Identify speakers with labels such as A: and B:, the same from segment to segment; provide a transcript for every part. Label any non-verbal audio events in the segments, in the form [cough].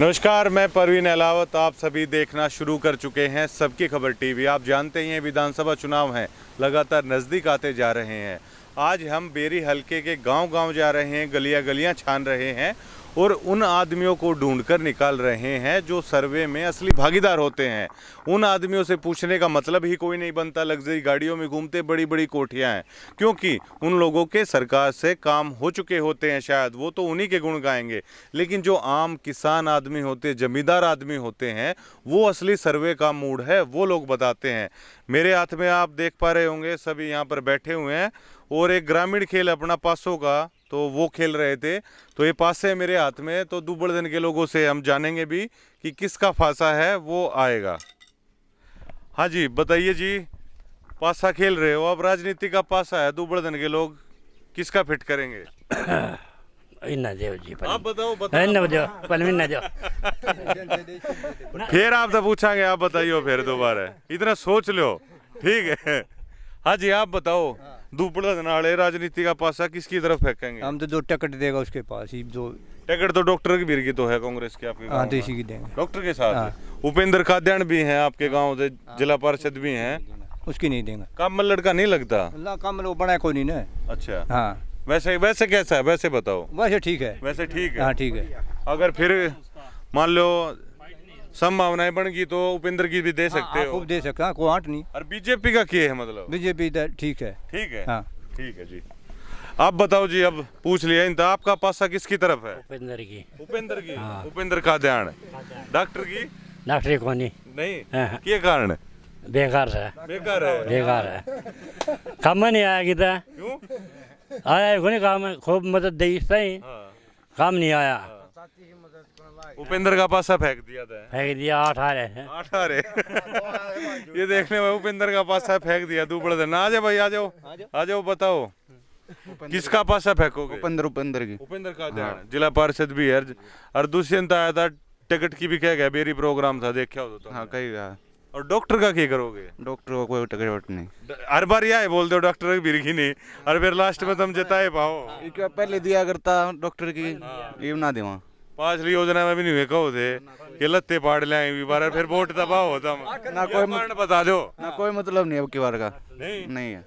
A: नमस्कार मैं परवीन अलावत आप सभी देखना शुरू कर चुके हैं सबकी खबर टीवी आप जानते ही हैं विधानसभा चुनाव हैं लगातार नज़दीक आते जा रहे हैं आज हम बेरी हल्के के गांव-गांव जा रहे हैं गलियां गलियां छान रहे हैं और उन आदमियों को ढूंढकर निकाल रहे हैं जो सर्वे में असली भागीदार होते हैं उन आदमियों से पूछने का मतलब ही कोई नहीं बनता लग्जरी गाड़ियों में घूमते बड़ी बड़ी कोठियाँ हैं क्योंकि उन लोगों के सरकार से काम हो चुके होते हैं शायद वो तो उन्हीं के गुण गाएंगे लेकिन जो आम किसान आदमी होते जमींदार आदमी होते हैं वो असली सर्वे का मूड है वो लोग बताते हैं मेरे हाथ में आप देख पा रहे होंगे सभी यहाँ पर बैठे हुए हैं और एक ग्रामीण खेल अपना पासों का तो वो खेल रहे थे तो ये पास है मेरे हाथ में तो दिन के लोगों से हम जानेंगे भी कि किसका फासा है वो आएगा हाँ जी बताइए जी पासा खेल रहे हो अब राजनीति का पासा है दिन के लोग किसका फिट करेंगे आप बताओ [laughs] फिर आप तो पूछांगे आप बताइयो फिर दोबारा इतना सोच लो ठीक है हाँ जी आप बताओ दुबड़न राजनीति का पासा किसकी तरफ फेंकेंगे हम तो जो टिकट देगा उसके पास ही जो टिकट तो डॉक्टर की भी तो है कांग्रेस के आपके हाँ तो की देंगे डॉक्टर के साथ हाँ। उपेंद्र काद्यान भी हैं आपके हाँ। गाँव से हाँ। जिला पार्षद भी हैं उसकी नहीं देंगे काम लड़का नहीं लगता काम वो तो बड़ा कोई नहीं अच्छा हाँ वैसे वैसे कैसा है वैसे बताओ वैसे ठीक है वैसे ठीक है हाँ ठीक है अगर फिर मान लो संभावनाएं बनेगी तो उपेंद्र की भी दे हाँ, सकते हो दे सकते हैं कोई नहीं और बीजेपी का किए है मतलब बीजेपी ठीक है ठीक है हाँ। ठीक है जी आप बताओ जी अब पूछ लिया इन आपका पासा किसकी तरफ है उपेंद्र की उपेंद्र की हाँ। उपेंद्र का ध्यान डॉक्टर की डॉक्टर को नहीं नहीं हाँ। के कारण बेकार है बेकार है बेकार है
B: काम नहीं आया कि क्यों आया कोई काम खूब मदद दी सही काम नहीं आया
A: उपेंद्र का पासा फेंक दिया था फेंक दिया आठ हैं आठ रहे ये देखने में उपेंद्र का पासा फेंक दिया दुबड़ दिन आ जाओ भाई आ जाओ आ जाओ बताओ किसका पासा फेंकोगे उपेंद्र उपेंद्र की उपेंद्र का हाँ। जिला पार्षद भी है और दूसरे आया था टिकट की भी कह गया बेरी प्रोग्राम था देखा हो तो हाँ कही गया और डॉक्टर का क्या करोगे डॉक्टर का कोई टिकट वट नहीं हर बार यह बोल दो डॉक्टर की बिरगी नहीं और फिर लास्ट में तुम जताए पाओ पहले दिया करता डॉक्टर की हाँ। ये ना देवा पाछली योजना में भी नहीं देखो थे ये लत्ते पाड़ ले भी बार फिर वोट दबाओ होता ना कोई कारण बता दो ना कोई मतलब नहीं अब की बार का नहीं नहीं है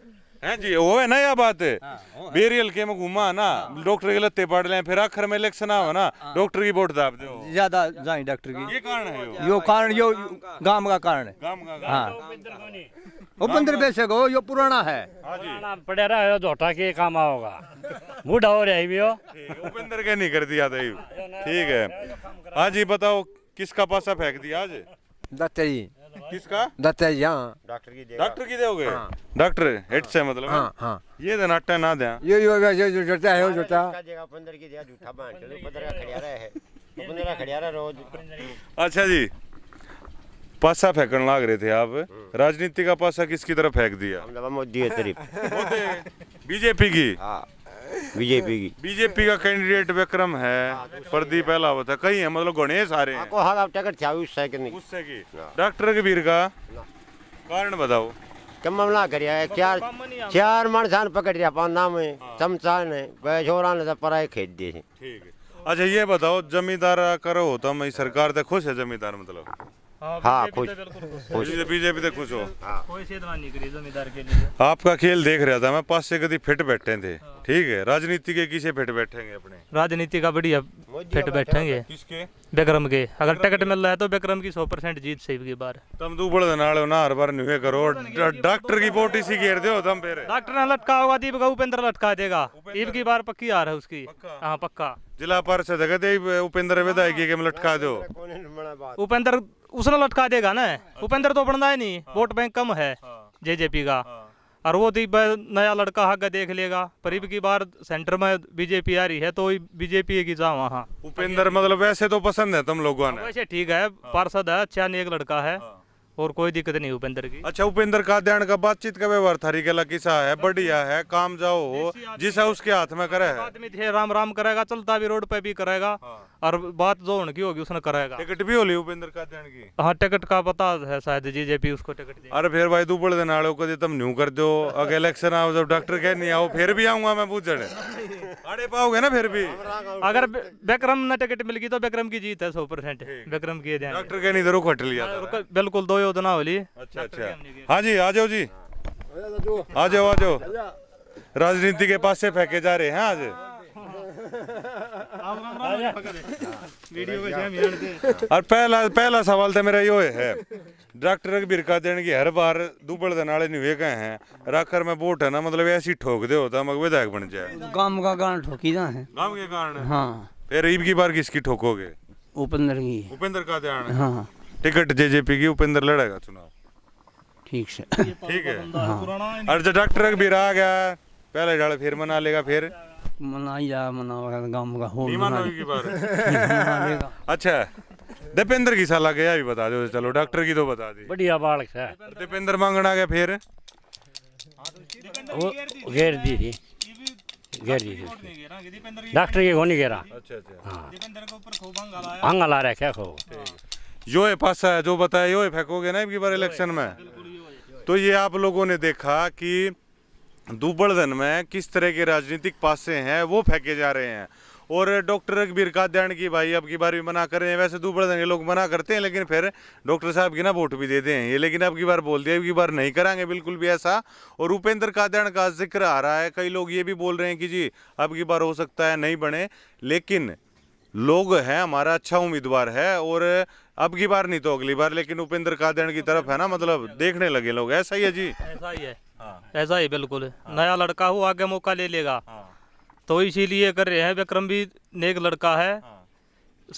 A: हैं जी वो है ना यह बात हाँ, है बेरियल के में घुमा ना डॉक्टर के लत्ते पाड़ लें फिर आखिर में इलेक्शन आओ ना हाँ। डॉक्टर की वोट दाब दो
B: ज्यादा जाए डॉक्टर की ये कारण है यो कारण यो गांव का कारण है गांव का हाँ उपेंद्र बेशक हो यो पुराना है हां पढ़े रहा है झोटा के काम आओगा
A: मुँह हो रहा है उपेंद्र के नहीं कर दिया था ठीक है हाँ जी बताओ किसका पासा फेंक दिया आज दत्ता जी किसका दत्ते जी हाँ
B: डॉक्टर की डॉक्टर की दोगे हाँ।
A: डॉक्टर हेड से मतलब हाँ हाँ, हाँ। ये तो नाटा ना दे यो यो यो जो जुटा है वो जुटा
B: जगह पंद्रह की जगह झूठा बांट चलो पंद्रह का खड़ियारा है पंद्रह खड़ियारा रोज
A: अच्छा जी पासा फेंकन लाग रहे थे आप हम्म। राजनीति का पासा किसकी तरफ फेंक दिया मोदी है बीजेपी की हाँ बीजेपी की बीजेपी का कैंडिडेट विक्रम है प्रदीप अहलावत है कई है मतलब घने सारे हैं टिकट चाहिए उससे की उससे डॉक्टर कबीर का कारण बताओ
B: क्या मामला कर चार चार मनसान पकड़ लिया पान नाम हाँ। है चमचा ने बेजोरा ने पराए खेत दिए ठीक है
A: अच्छा ये बताओ जमींदार करो तो हमारी सरकार तो खुश है जमींदार मतलब
B: हाँ खुश तो खुश बीजेपी से तो खुश हो हाँ।
A: आपका खेल देख रहा था मैं पास से कभी फिट बैठे थे हाँ। ठीक है राजनीति के किसे फिट बैठेंगे अपने
B: राजनीति का बढ़िया फिट बैठेंगे किसके बेक्रम के अगर टिकट मिल रहा है तो बिक्रम की सौ परसेंट जीत सही की बार तुम तू बड़े ना हर बार नुहे
A: करो डॉक्टर
B: की बोट इसी घेर दो तुम फिर डॉक्टर ना लटका होगा दीप का उपेंद्र लटका देगा ईब की बार पक्की आ रहा है उसकी हाँ पक्का
A: जिला पार्षद उपेंद्र विधायक लटका
B: दो हाँ, उपेंद्र उसने लटका देगा ना उपेंद्र तो बनना ही नहीं हाँ। वोट बैंक कम है हाँ। जेजेपी का हाँ। और वो दीप नया लड़का आगे देख लेगा करीब की बार सेंटर में बीजेपी आ रही है तो बीजेपी की जा वहाँ उपेंद्र मतलब वैसे तो पसंद है तुम लोगों ने वैसे ठीक है पार्षद है अच्छा एक लड़का है और कोई दिक्कत नहीं उपेंद्र की
A: अच्छा उपेंद्र ध्यान का बातचीत का व्यवहार थारी गला किसा है बढ़िया है काम जाओ हो जिसा
B: उसके हाथ में करे आदमी राम राम करेगा चलता भी रोड पे भी करेगा और बात जो की होगी उसने कराएगा टिकट भी होली उपेंद्र का देने की हाँ टिकट का पता है शायद बीजेपी उसको टिकट अरे
A: फिर भाई तू बड़े नालों को तुम न्यू कर दो अगर इलेक्शन आओ जब डॉक्टर कह नहीं आओ फिर भी आऊंगा मैं पूछ
B: अड़े
A: पाओगे ना फिर भी
B: अगर विक्रम ने टिकट मिल गई तो विक्रम की जीत है सौ परसेंट विक्रम की डॉक्टर कह नहीं तो रुख हट लिया हाँ, बिल्कुल दो योजना होली अच्छा अच्छा
A: हाँ जी आ जाओ जी
B: आ जाओ आ जाओ
A: राजनीति के पास से फेंके जा रहे हैं आज [laughs] और पहला पहला सवाल तो मेरा यो है डॉक्टर भी रखा देने की हर बार दुबल दे नाले नहीं हुए गए हैं राखर में वोट है ना मतलब ऐसी ठोक दे होता मग विधायक बन जाए गांव का कारण ठोकी जा है गांव के कारण हां फिर ईब की बार किसकी ठोकोगे उपेंद्र की उपेंद्र का ध्यान हां टिकट जेजेपी की उपेंद्र लड़ेगा चुनाव ठीक से ठीक है हाँ। और जो डॉक्टर भी रहा गया पहले डाल फिर मना लेगा फिर मनाया का हो अच्छा दीपेंद्र की साला गया भी बता दो चलो डॉक्टर की तो बता दी बढ़िया बालक है दीपेंद्र
B: मांगना गया फिर वो घेर दी थी घेर दी थी डॉक्टर की होनी घेरा
A: अच्छा अच्छा हाँ खो है जो बताया यो फेंकोगे ना इनकी बार इलेक्शन में तो ये आप लोगों ने देखा कि दुबड़धन में किस तरह के राजनीतिक पासे हैं वो फेंके जा रहे हैं और डॉक्टर रघबीर काद्याण की भाई अब की बार भी मना कर रहे हैं वैसे दुबड़धन के लोग मना करते हैं लेकिन फिर डॉक्टर साहब की ना वोट भी देते हैं ये लेकिन अब की बार बोल दिया अब की बार नहीं कराएंगे बिल्कुल भी ऐसा और उपेंद्र काद्याण का जिक्र आ रहा है कई लोग ये भी बोल रहे हैं कि जी अब की बार हो सकता है नहीं बने लेकिन लोग हैं हमारा अच्छा उम्मीदवार है और अब की बार नहीं तो अगली बार लेकिन उपेंद्र काद्याण की तरफ है ना मतलब देखने लगे
B: लोग ऐसा ही है जी ऐसा ही है हाँ। ऐसा ही बिल्कुल हाँ। नया लड़का हो आगे मौका ले लेगा हाँ। तो इसीलिए कर रहे हैं विक्रम भी नेक लड़का है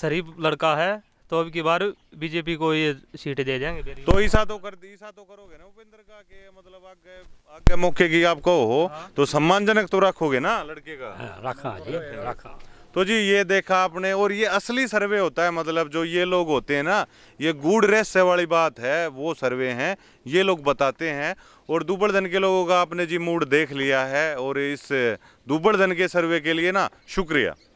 B: शरीफ लड़का है तो अब की बार बीजेपी को ये सीट दे देंगे तो ईसा तो कर ईसा तो करोगे ना उपेंद्र का
A: के मतलब आगे आगे मौके की आपको हो तो सम्मानजनक तो रखोगे ना लड़के का रखा जी रखा तो जी ये देखा आपने और ये असली सर्वे होता है मतलब जो ये लोग होते हैं ना ये गुड रहस्य वाली बात है वो सर्वे हैं ये लोग बताते हैं और दुबड़धन के लोगों का आपने जी मूड देख लिया है और इस दुबड़धन के सर्वे के लिए ना शुक्रिया